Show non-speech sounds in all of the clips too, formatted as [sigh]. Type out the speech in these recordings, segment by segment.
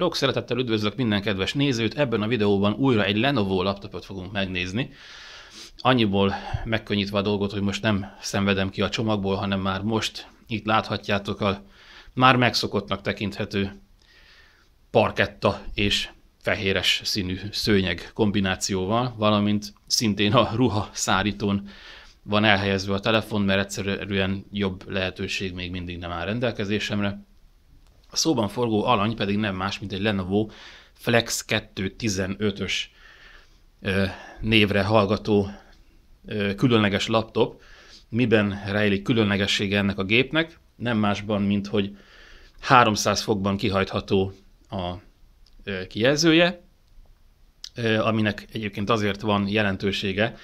Sok szeretettel üdvözlök minden kedves nézőt, ebben a videóban újra egy Lenovo laptopot fogunk megnézni. Annyiból megkönnyítve a dolgot, hogy most nem szenvedem ki a csomagból, hanem már most itt láthatjátok a már megszokottnak tekinthető parketta és fehéres színű szőnyeg kombinációval, valamint szintén a ruha szárítón van elhelyezve a telefon, mert egyszerűen jobb lehetőség még mindig nem áll rendelkezésemre. A szóban forgó alany pedig nem más, mint egy Lenovo Flex 215-ös névre hallgató különleges laptop. Miben rejlik különlegessége ennek a gépnek? Nem másban, mint hogy 300 fokban kihajtható a kijelzője, aminek egyébként azért van jelentősége,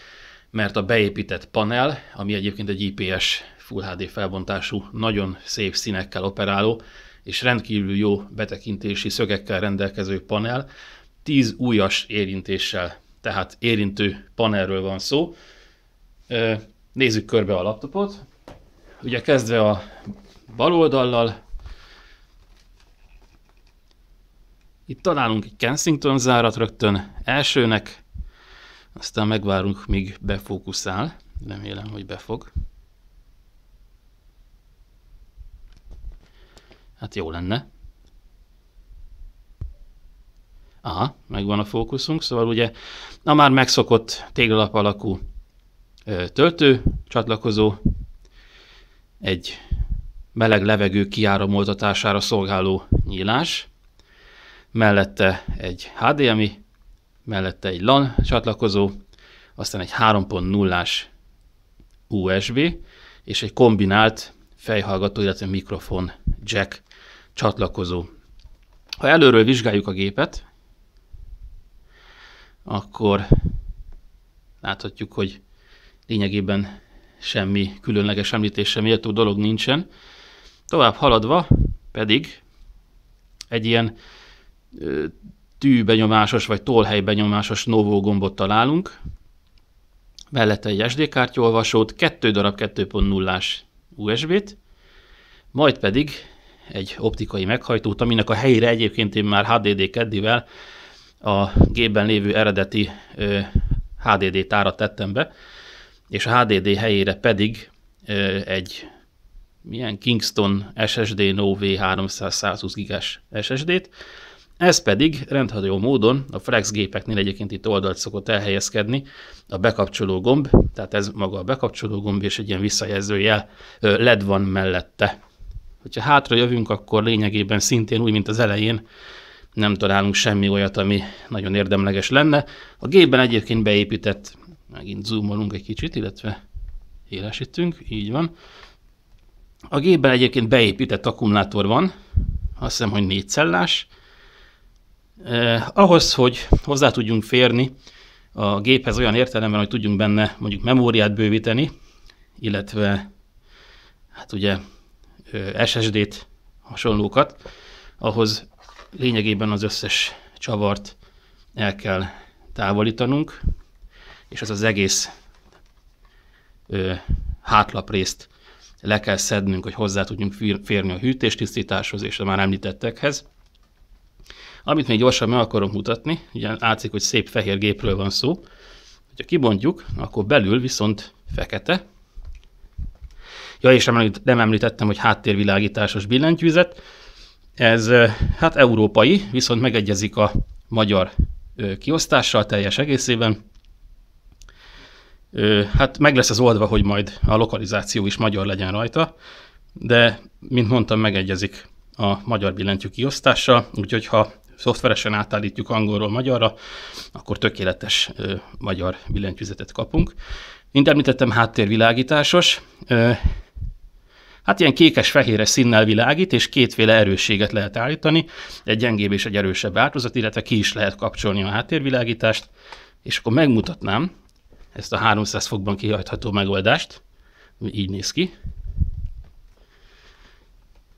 mert a beépített panel, ami egyébként egy IPS Full HD felbontású, nagyon szép színekkel operáló és rendkívül jó betekintési szögekkel rendelkező panel, 10 újas érintéssel, tehát érintő panelről van szó. Nézzük körbe a laptopot. Ugye kezdve a bal oldallal, itt találunk egy Kensington zárat rögtön elsőnek, aztán megvárunk, míg befókuszál. Remélem, hogy befog. Hát jó lenne. Aha, megvan a fókuszunk, szóval ugye a már megszokott téglalap alakú ö, töltő csatlakozó egy meleg levegő kiáramoltatására szolgáló nyílás, mellette egy HDMI, mellette egy LAN csatlakozó, aztán egy 30 as USB, és egy kombinált fejhallgató, illetve mikrofon jack csatlakozó. Ha előről vizsgáljuk a gépet, akkor láthatjuk, hogy lényegében semmi különleges említésre méltó dolog nincsen. Tovább haladva pedig egy ilyen tűbenyomásos vagy tolhelybenyomásos novó gombot találunk, mellette egy SD kártyolvasót, kettő darab 20 as USB-t, majd pedig egy optikai meghajtót, aminek a helyére egyébként én már HDD keddivel a gépben lévő eredeti ö, HDD tárat tettem be, és a HDD helyére pedig ö, egy milyen Kingston SSD No V300 120 gigás SSD-t, ez pedig rendhagyó módon a flex gépeknél egyébként itt oldalt szokott elhelyezkedni a bekapcsoló gomb, tehát ez maga a bekapcsoló gomb és egy ilyen visszajelzőjel LED van mellette. Hogyha hátra jövünk, akkor lényegében szintén úgy, mint az elején, nem találunk semmi olyat, ami nagyon érdemleges lenne. A gépben egyébként beépített, megint zoomolunk egy kicsit, illetve élesítünk, így van. A gépben egyébként beépített akkumulátor van, azt hiszem, hogy négy cellás. Eh, ahhoz, hogy hozzá tudjunk férni a géphez olyan értelemben, hogy tudjunk benne mondjuk memóriát bővíteni, illetve hát ugye SSD-t, hasonlókat, ahhoz lényegében az összes csavart el kell távolítanunk, és az az egész ö, hátraprészt le kell szednünk, hogy hozzá tudjunk férni a hűtéstisztításhoz és a már említettekhez. Amit még gyorsan meg akarom mutatni, ugye látszik, hogy szép fehér gépről van szó, hogyha kibontjuk, akkor belül viszont fekete, Ja, és nem, említettem, hogy háttérvilágításos billentyűzet. Ez hát európai, viszont megegyezik a magyar kiosztással teljes egészében. Hát meg lesz az oldva, hogy majd a lokalizáció is magyar legyen rajta, de, mint mondtam, megegyezik a magyar billentyű kiosztással, úgyhogy ha szoftveresen átállítjuk angolról magyarra, akkor tökéletes ö, magyar billentyűzetet kapunk. Mint említettem, háttérvilágításos. Ö, hát ilyen kékes-fehéres színnel világít, és kétféle erősséget lehet állítani, egy gyengébb és egy erősebb változat, illetve ki is lehet kapcsolni a háttérvilágítást, és akkor megmutatnám ezt a 300 fokban kihajtható megoldást, ami így néz ki,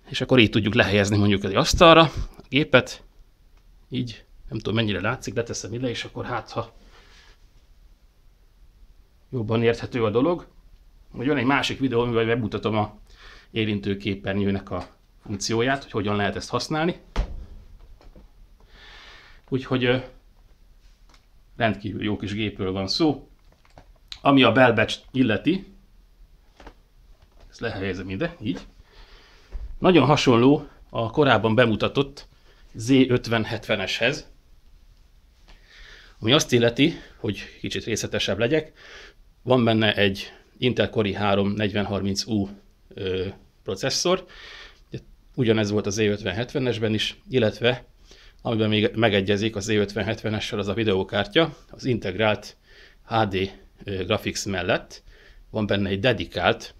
és akkor így tudjuk lehelyezni mondjuk egy asztalra a gépet, így, nem tudom mennyire látszik, leteszem ide, és akkor hát, ha jobban érthető a dolog, hogy van egy másik videó, amivel megmutatom a érintőképernyőnek a funkcióját, hogy hogyan lehet ezt használni. Úgyhogy rendkívül jó kis gépről van szó. Ami a belbecs illeti, ezt lehelyezem ide, így. Nagyon hasonló a korábban bemutatott Z5070-eshez, ami azt illeti, hogy kicsit részletesebb legyek, van benne egy Intel Core i3 4030U ö, processzor. Ugyanez volt az E5070-esben is, illetve amiben még megegyezik az E5070-essel az a videókártya, az integrált HD Graphics mellett van benne egy dedikált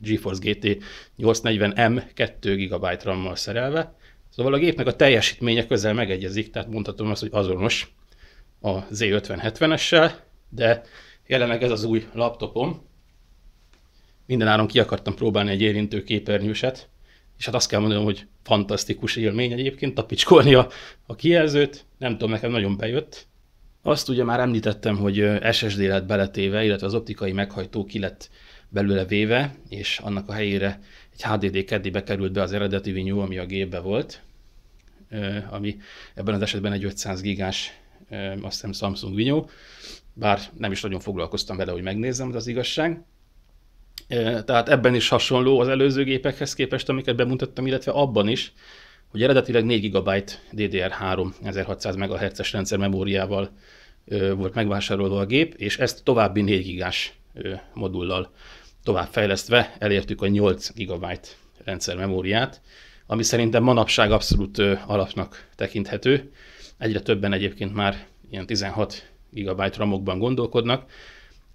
GeForce GT 840M 2 GB ram szerelve, szóval a gépnek a teljesítménye közel megegyezik, tehát mondhatom azt, hogy azonos a Z5070-essel, de jelenleg ez az új laptopom, mindenáron ki akartam próbálni egy érintő képernyőset, és hát azt kell mondanom, hogy fantasztikus élmény egyébként tapicskolni a, a kijelzőt, nem tudom, nekem nagyon bejött. Azt ugye már említettem, hogy SSD lett beletéve, illetve az optikai meghajtó ki lett belőle véve, és annak a helyére egy HDD keddibe került be az eredeti vinyú, ami a gépbe volt, ami ebben az esetben egy 500 gigás, azt hiszem Samsung vinyó, bár nem is nagyon foglalkoztam vele, hogy megnézem, de az igazság. Tehát ebben is hasonló az előző gépekhez képest, amiket bemutattam, illetve abban is, hogy eredetileg 4 GB DDR3 1600 MHz-es rendszer memóriával volt megvásárolva a gép, és ezt további 4 gigás modullal továbbfejlesztve elértük a 8 GB rendszer memóriát, ami szerintem manapság abszolút alapnak tekinthető. Egyre többen egyébként már ilyen 16 GB ramokban gondolkodnak,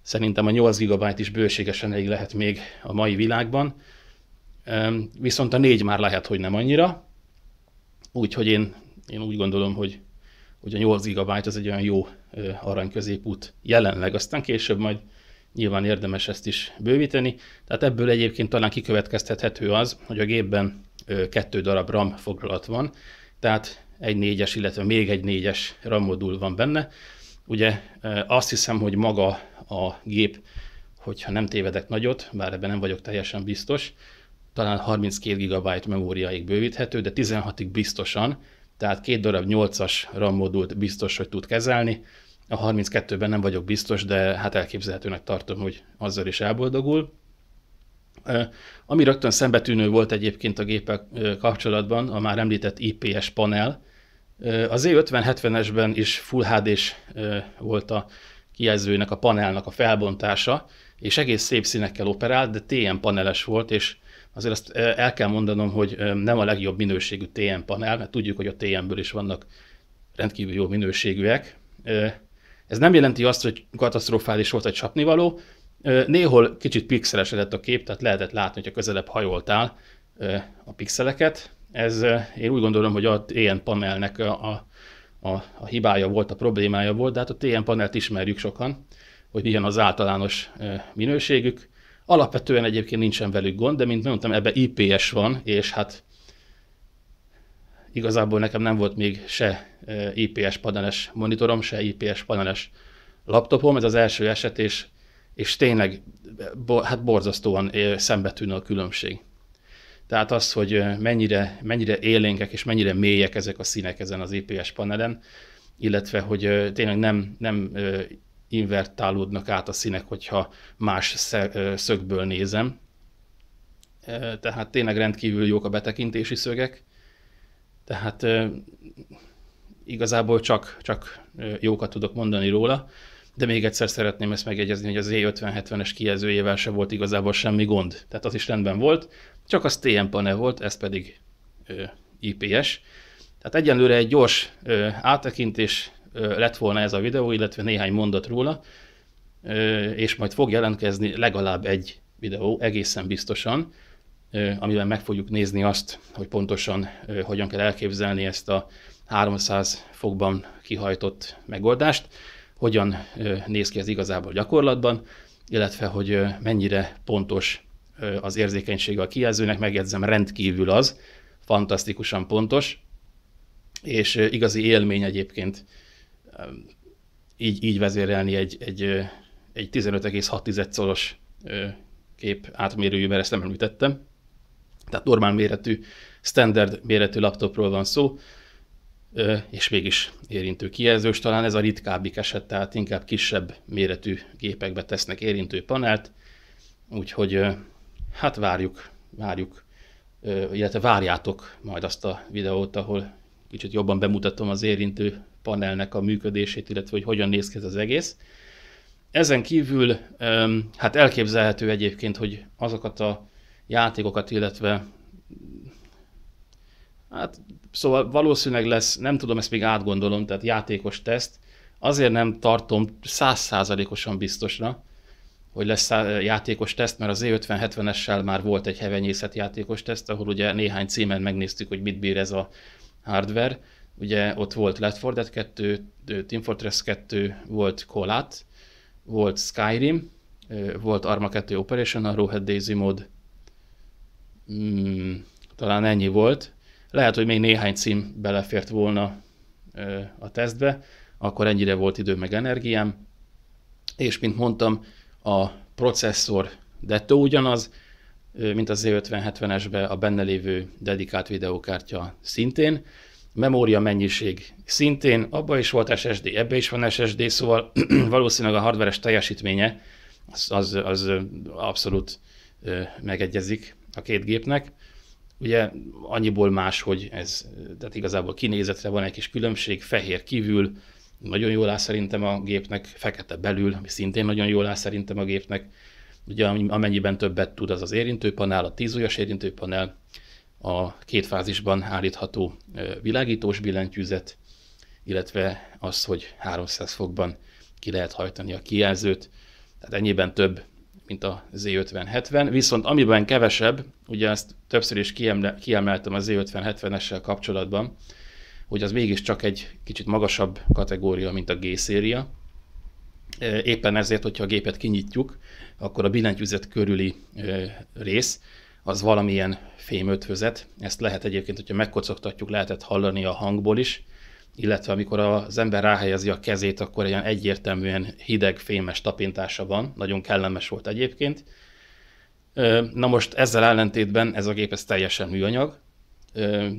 Szerintem a 8 GB is bőségesen elég lehet még a mai világban, viszont a 4 már lehet, hogy nem annyira, úgyhogy én, én úgy gondolom, hogy, hogy a 8 GB az egy olyan jó arany középút jelenleg, aztán később majd nyilván érdemes ezt is bővíteni. Tehát ebből egyébként talán kikövetkeztethető az, hogy a gépben kettő darab RAM foglalat van, tehát egy négyes, illetve még egy négyes RAM modul van benne. Ugye azt hiszem, hogy maga a gép, hogyha nem tévedek nagyot, bár ebben nem vagyok teljesen biztos, talán 32 GB memóriáig bővíthető, de 16-ig biztosan, tehát két darab 8-as RAM modult biztos, hogy tud kezelni. A 32-ben nem vagyok biztos, de hát elképzelhetőnek tartom, hogy azzal is elboldogul. Ami rögtön szembetűnő volt egyébként a gépek kapcsolatban, a már említett IPS panel. Az E5070-esben is Full hd volt a jelzőnek, a panelnak a felbontása, és egész szép színekkel operált, de TN paneles volt, és azért azt eh, el kell mondanom, hogy eh, nem a legjobb minőségű TN panel, mert tudjuk, hogy a TN-ből is vannak rendkívül jó minőségűek. Eh, ez nem jelenti azt, hogy katasztrofális volt egy csapnivaló, néhol kicsit pixelesedett a kép, tehát lehetett látni, hogyha közelebb hajoltál a pixeleket. Ez én úgy gondolom, hogy a TN panelnek a, a a, a hibája volt, a problémája volt, de hát a TN panelt ismerjük sokan, hogy milyen az általános minőségük. Alapvetően egyébként nincsen velük gond, de mint mondtam, ebbe IPS van, és hát igazából nekem nem volt még se IPS paneles monitorom, se IPS paneles laptopom, ez az első eset, és, és tényleg hát borzasztóan szembetűnő a különbség. Tehát az, hogy mennyire, mennyire élénkek és mennyire mélyek ezek a színek ezen az IPS e panelen, illetve hogy tényleg nem, nem invertálódnak át a színek, hogyha más szögből nézem. Tehát tényleg rendkívül jók a betekintési szögek, tehát igazából csak, csak jókat tudok mondani róla de még egyszer szeretném ezt megjegyezni, hogy az E5070-es kijelzőjével se volt igazából semmi gond, tehát az is rendben volt, csak az TM panel volt, ez pedig ö, IPS. Tehát egyenlőre egy gyors ö, áttekintés ö, lett volna ez a videó, illetve néhány mondat róla, ö, és majd fog jelentkezni legalább egy videó egészen biztosan, ö, amiben meg fogjuk nézni azt, hogy pontosan ö, hogyan kell elképzelni ezt a 300 fokban kihajtott megoldást hogyan néz ki ez igazából gyakorlatban, illetve hogy mennyire pontos az érzékenysége a kijelzőnek, megjegyzem, rendkívül az, fantasztikusan pontos, és igazi élmény egyébként így, így vezérelni egy, egy, egy 15,6 szoros kép átmérőjű, mert ezt nem említettem. Tehát normál méretű, standard méretű laptopról van szó, és mégis érintő kijelzős. Talán ez a ritkábbik eset, tehát inkább kisebb méretű gépekbe tesznek érintő panelt, úgyhogy hát várjuk, várjuk, illetve várjátok majd azt a videót, ahol kicsit jobban bemutatom az érintő panelnek a működését, illetve hogy hogyan néz ki ez az egész. Ezen kívül hát elképzelhető egyébként, hogy azokat a játékokat, illetve hát Szóval valószínűleg lesz, nem tudom, ezt még átgondolom, tehát játékos teszt. Azért nem tartom százszázalékosan biztosra, hogy lesz játékos teszt, mert az E50-70-essel már volt egy hevenyészet játékos teszt, ahol ugye néhány címen megnéztük, hogy mit bír ez a hardware. Ugye ott volt Left 4 Dead 2, Team Fortress 2, volt Colat, volt Skyrim, volt Arma 2 Operation, a Rohead Daisy mod, hmm, talán ennyi volt. Lehet, hogy még néhány cím belefért volna a tesztbe, akkor ennyire volt idő meg energiám, és mint mondtam, a processzor dettó ugyanaz, mint az Z5070-esbe a benne lévő dedikált videókártya szintén, memória mennyiség szintén, abba is volt SSD, ebbe is van SSD, szóval [clears throat] valószínűleg a hardveres teljesítménye az, az, az abszolút megegyezik a két gépnek. Ugye annyiból más, hogy ez, tehát igazából kinézetre van egy kis különbség, fehér kívül, nagyon jól áll szerintem a gépnek, fekete belül, ami szintén nagyon jól áll szerintem a gépnek. Ugye amennyiben többet tud az az érintőpanel, a tízújas érintőpanel, a két fázisban állítható világítós billentyűzet, illetve az, hogy 300 fokban ki lehet hajtani a kijelzőt. Tehát ennyiben több mint a Z5070, viszont amiben kevesebb, ugye ezt többször is kiemle, kiemeltem a Z5070-essel kapcsolatban, hogy az mégiscsak egy kicsit magasabb kategória, mint a G-széria. Éppen ezért, hogyha a gépet kinyitjuk, akkor a billentyűzet körüli rész az valamilyen fémötvözet. Ezt lehet egyébként, hogyha megkocogtatjuk, lehetett hallani a hangból is, illetve amikor az ember ráhelyezi a kezét, akkor ilyen egyértelműen hideg, fémes tapintása van, nagyon kellemes volt egyébként. Na most ezzel ellentétben ez a gép ez teljesen műanyag,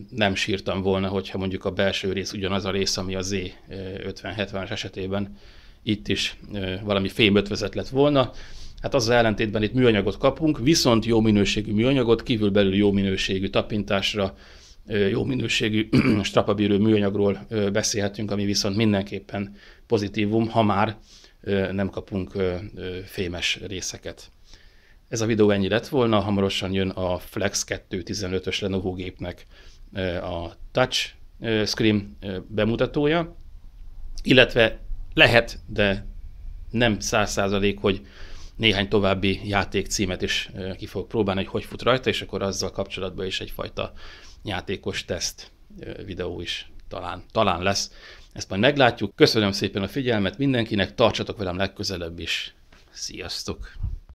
nem sírtam volna, hogyha mondjuk a belső rész ugyanaz a rész, ami a Z5070-es esetében itt is valami ötvezet lett volna. Hát azzal ellentétben itt műanyagot kapunk, viszont jó minőségű műanyagot, kívülbelül jó minőségű tapintásra, jó minőségű [clears throat] strapabírő műanyagról beszélhetünk, ami viszont mindenképpen pozitívum, ha már nem kapunk fémes részeket. Ez a videó ennyi lett volna, hamarosan jön a Flex 215-ös Lenovo gépnek a touch screen bemutatója, illetve lehet, de nem száz százalék, hogy néhány további játék címet is ki fogok próbálni, hogy hogy fut rajta, és akkor azzal kapcsolatban is egyfajta játékos teszt videó is talán, talán lesz. Ezt majd meglátjuk. Köszönöm szépen a figyelmet mindenkinek, tartsatok velem legközelebb is. Sziasztok!